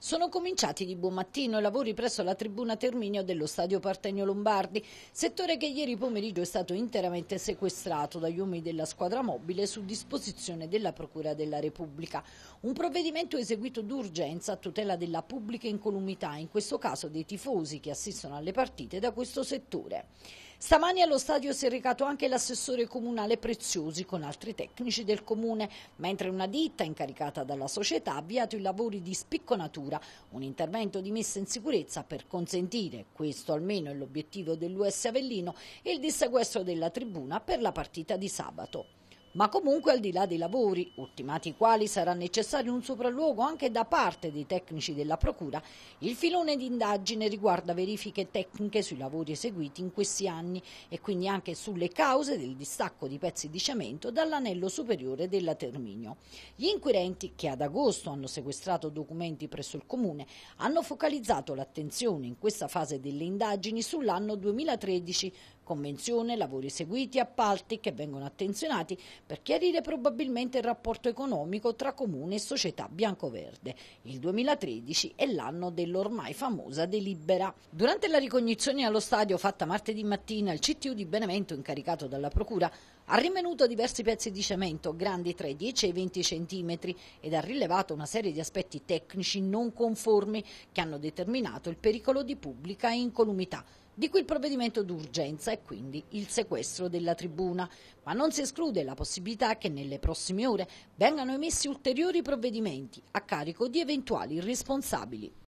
Sono cominciati di buon mattino i lavori presso la tribuna Terminio dello stadio Partenio Lombardi, settore che ieri pomeriggio è stato interamente sequestrato dagli uomini della squadra mobile su disposizione della Procura della Repubblica. Un provvedimento eseguito d'urgenza a tutela della pubblica incolumità, in questo caso dei tifosi che assistono alle partite da questo settore. Stamani allo stadio si è recato anche l'assessore comunale Preziosi con altri tecnici del comune, mentre una ditta incaricata dalla società ha avviato i lavori di spicconatura, un intervento di messa in sicurezza per consentire, questo almeno è l'obiettivo dell'US Avellino, il disseguestro della tribuna per la partita di sabato ma comunque al di là dei lavori, ultimati i quali sarà necessario un sopralluogo anche da parte dei tecnici della Procura, il filone di indagine riguarda verifiche tecniche sui lavori eseguiti in questi anni e quindi anche sulle cause del distacco di pezzi di cemento dall'anello superiore della Terminio. Gli inquirenti, che ad agosto hanno sequestrato documenti presso il Comune, hanno focalizzato l'attenzione in questa fase delle indagini sull'anno 2013, convenzione, lavori eseguiti, appalti che vengono attenzionati per chiarire probabilmente il rapporto economico tra comune e società bianco-verde. Il 2013 è l'anno dell'ormai famosa delibera. Durante la ricognizione allo stadio fatta martedì mattina, il CTU di Benevento, incaricato dalla Procura, ha rinvenuto diversi pezzi di cemento, grandi tra i 10 e i 20 cm, ed ha rilevato una serie di aspetti tecnici non conformi che hanno determinato il pericolo di pubblica incolumità. Di cui il provvedimento d'urgenza e quindi il sequestro della tribuna, ma non si esclude la possibilità che nelle prossime ore vengano emessi ulteriori provvedimenti a carico di eventuali responsabili.